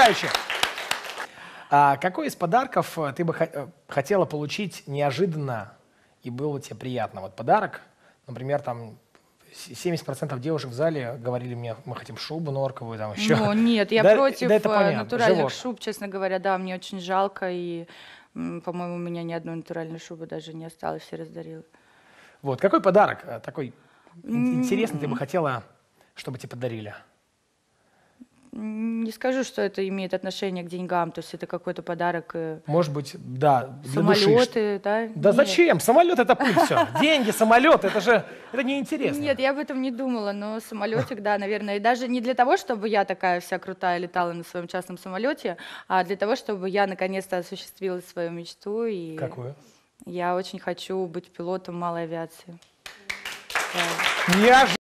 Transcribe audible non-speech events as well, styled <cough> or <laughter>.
Потрясающе! А какой из подарков э, ты бы э, хотела получить неожиданно и было тебе приятно? Вот подарок, например, там 70% девушек в зале говорили мне, мы хотим шубу норковую, там еще. Ну, нет, я <laughs> да, против да, это э, натуральных живот. шуб, честно говоря, да, мне очень жалко, и, по-моему, у меня ни одной натуральной шубы даже не осталось, все раздарила. Вот, какой подарок такой интересный ты бы хотела, чтобы тебе подарили? не скажу, что это имеет отношение к деньгам, то есть это какой-то подарок. Э, Может быть, да. Самолеты, души. да? Да Нет. зачем? Самолет это пыль все. Деньги, самолет, это же это неинтересно. Нет, я об этом не думала, но самолетик, да, наверное. И даже не для того, чтобы я такая вся крутая летала на своем частном самолете, а для того, чтобы я наконец-то осуществила свою мечту. И Какую? Я очень хочу быть пилотом малой авиации. Я